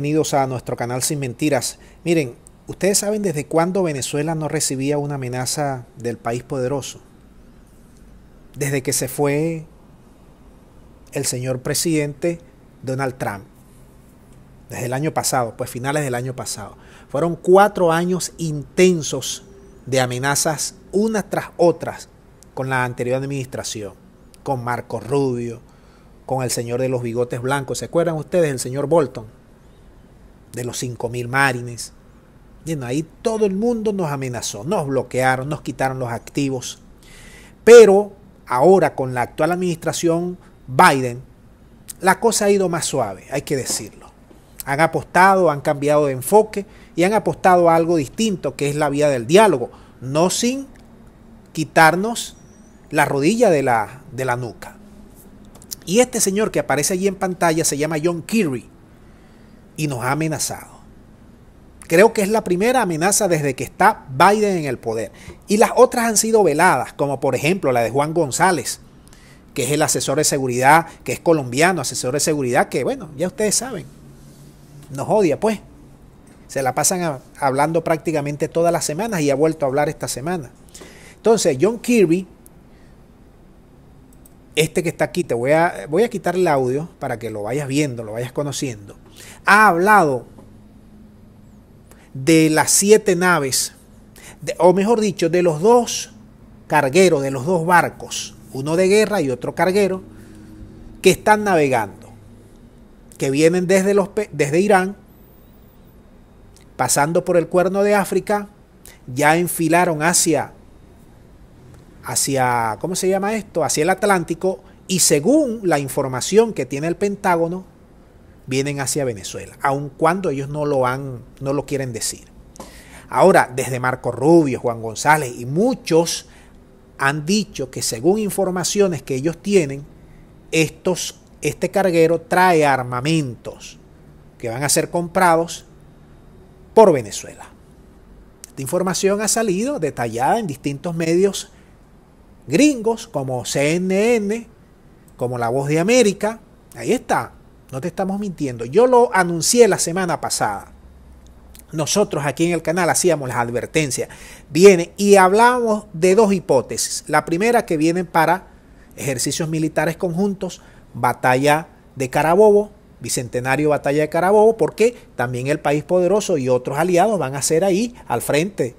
Bienvenidos a nuestro canal Sin Mentiras. Miren, ustedes saben desde cuándo Venezuela no recibía una amenaza del país poderoso. Desde que se fue el señor presidente Donald Trump. Desde el año pasado, pues finales del año pasado. Fueron cuatro años intensos de amenazas unas tras otras con la anterior administración, con Marco Rubio, con el señor de los bigotes blancos. ¿Se acuerdan ustedes? El señor Bolton de los 5.000 marines. Bueno, ahí todo el mundo nos amenazó, nos bloquearon, nos quitaron los activos. Pero ahora con la actual administración Biden, la cosa ha ido más suave, hay que decirlo. Han apostado, han cambiado de enfoque y han apostado a algo distinto, que es la vía del diálogo, no sin quitarnos la rodilla de la, de la nuca. Y este señor que aparece allí en pantalla se llama John Kerry y nos ha amenazado. Creo que es la primera amenaza desde que está Biden en el poder. Y las otras han sido veladas, como por ejemplo la de Juan González, que es el asesor de seguridad, que es colombiano, asesor de seguridad, que bueno, ya ustedes saben, nos odia pues. Se la pasan hablando prácticamente todas las semanas y ha vuelto a hablar esta semana. Entonces, John Kirby, este que está aquí, te voy a, voy a quitar el audio para que lo vayas viendo, lo vayas conociendo ha hablado de las siete naves, o mejor dicho, de los dos cargueros, de los dos barcos, uno de guerra y otro carguero, que están navegando, que vienen desde, los, desde Irán, pasando por el cuerno de África, ya enfilaron hacia, hacia, ¿cómo se llama esto? Hacia el Atlántico, y según la información que tiene el Pentágono, vienen hacia Venezuela, aun cuando ellos no lo han, no lo quieren decir. Ahora, desde Marco Rubio, Juan González y muchos han dicho que según informaciones que ellos tienen, estos, este carguero trae armamentos que van a ser comprados por Venezuela. Esta información ha salido detallada en distintos medios gringos como CNN, como La Voz de América. Ahí está, no te estamos mintiendo. Yo lo anuncié la semana pasada. Nosotros aquí en el canal hacíamos las advertencias. Viene y hablamos de dos hipótesis. La primera que vienen para ejercicios militares conjuntos, batalla de Carabobo, bicentenario batalla de Carabobo, porque también el país poderoso y otros aliados van a ser ahí al frente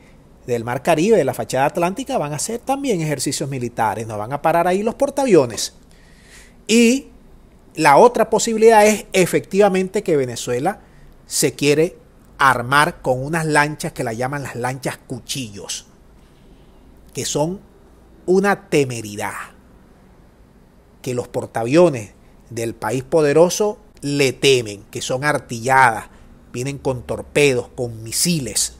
del Mar Caribe, de la fachada atlántica, van a hacer también ejercicios militares, no van a parar ahí los portaaviones. Y la otra posibilidad es efectivamente que Venezuela se quiere armar con unas lanchas que la llaman las lanchas cuchillos, que son una temeridad. Que los portaaviones del país poderoso le temen, que son artilladas, vienen con torpedos, con misiles,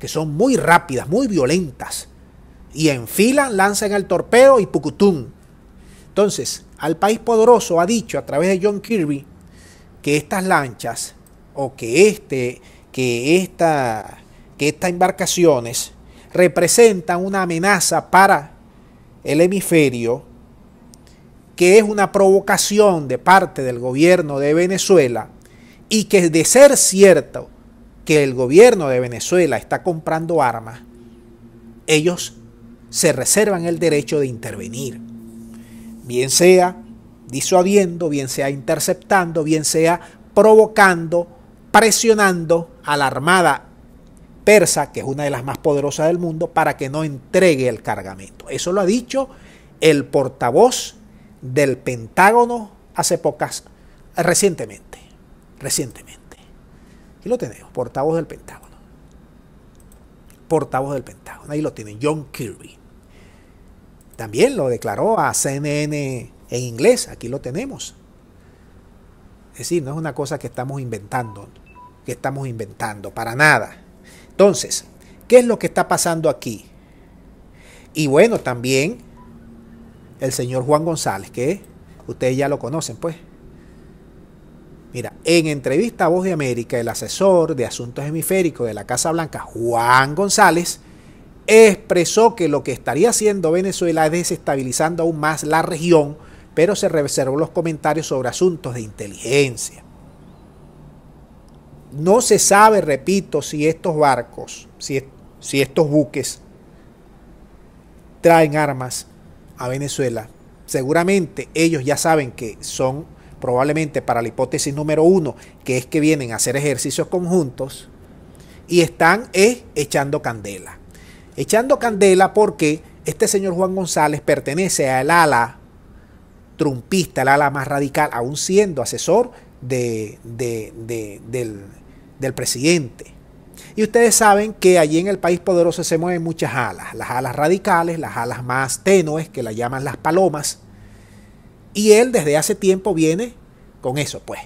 que son muy rápidas, muy violentas. Y en fila lanzan el torpedo y pucutum. Entonces, al país poderoso ha dicho a través de John Kirby que estas lanchas o que este que esta que estas embarcaciones representan una amenaza para el hemisferio que es una provocación de parte del gobierno de Venezuela y que de ser cierto que el gobierno de Venezuela está comprando armas, ellos se reservan el derecho de intervenir bien sea disuadiendo, bien sea interceptando, bien sea provocando, presionando a la armada persa, que es una de las más poderosas del mundo, para que no entregue el cargamento. Eso lo ha dicho el portavoz del Pentágono hace pocas, recientemente, recientemente. y lo tenemos, portavoz del Pentágono. Portavoz del Pentágono, ahí lo tienen, John Kirby. También lo declaró a CNN en inglés, aquí lo tenemos. Es decir, no es una cosa que estamos inventando, que estamos inventando, para nada. Entonces, ¿qué es lo que está pasando aquí? Y bueno, también el señor Juan González, que ustedes ya lo conocen, pues. Mira, en entrevista a Voz de América, el asesor de asuntos hemisféricos de la Casa Blanca, Juan González, expresó que lo que estaría haciendo Venezuela es desestabilizando aún más la región, pero se reservó los comentarios sobre asuntos de inteligencia. No se sabe, repito, si estos barcos, si, estos buques traen armas a Venezuela. Seguramente ellos ya saben que son probablemente para la hipótesis número uno, que es que vienen a hacer ejercicios conjuntos y están eh, echando candela echando candela porque este señor Juan González pertenece al ala trumpista, al ala más radical, aún siendo asesor de, del, presidente. Y ustedes saben que allí en el país poderoso se mueven muchas alas, las alas radicales, las alas más tenues, que las llaman las palomas. Y él desde hace tiempo viene con eso, pues,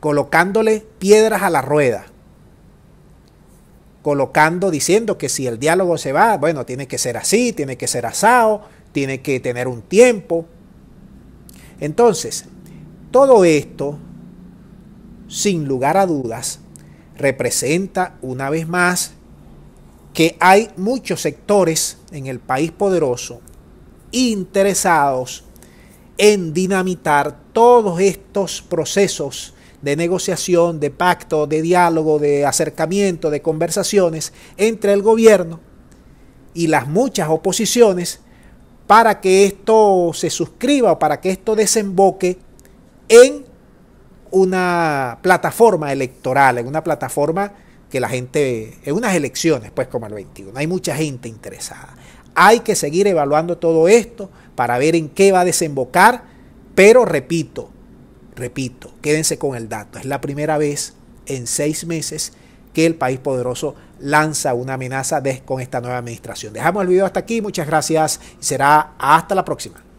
colocándole piedras a la rueda colocando, diciendo que si el diálogo se va, bueno, tiene que ser así, tiene que ser asado, tiene que tener un tiempo. Entonces, todo esto, sin lugar a dudas, representa una vez más que hay muchos sectores en el país poderoso interesados en dinamitar todos estos procesos de negociación, de pacto, de diálogo, de acercamiento, de conversaciones entre el gobierno y las muchas oposiciones para que esto se suscriba o para que esto desemboque en una plataforma electoral, en una plataforma que la gente, en unas elecciones, pues como el 21, hay mucha gente interesada. Hay que seguir evaluando todo esto para ver en qué va a desembocar, pero repito, Repito, quédense con el dato. Es la primera vez en seis meses que el país poderoso lanza una amenaza con esta nueva administración. Dejamos el video hasta aquí. Muchas gracias y será hasta la próxima.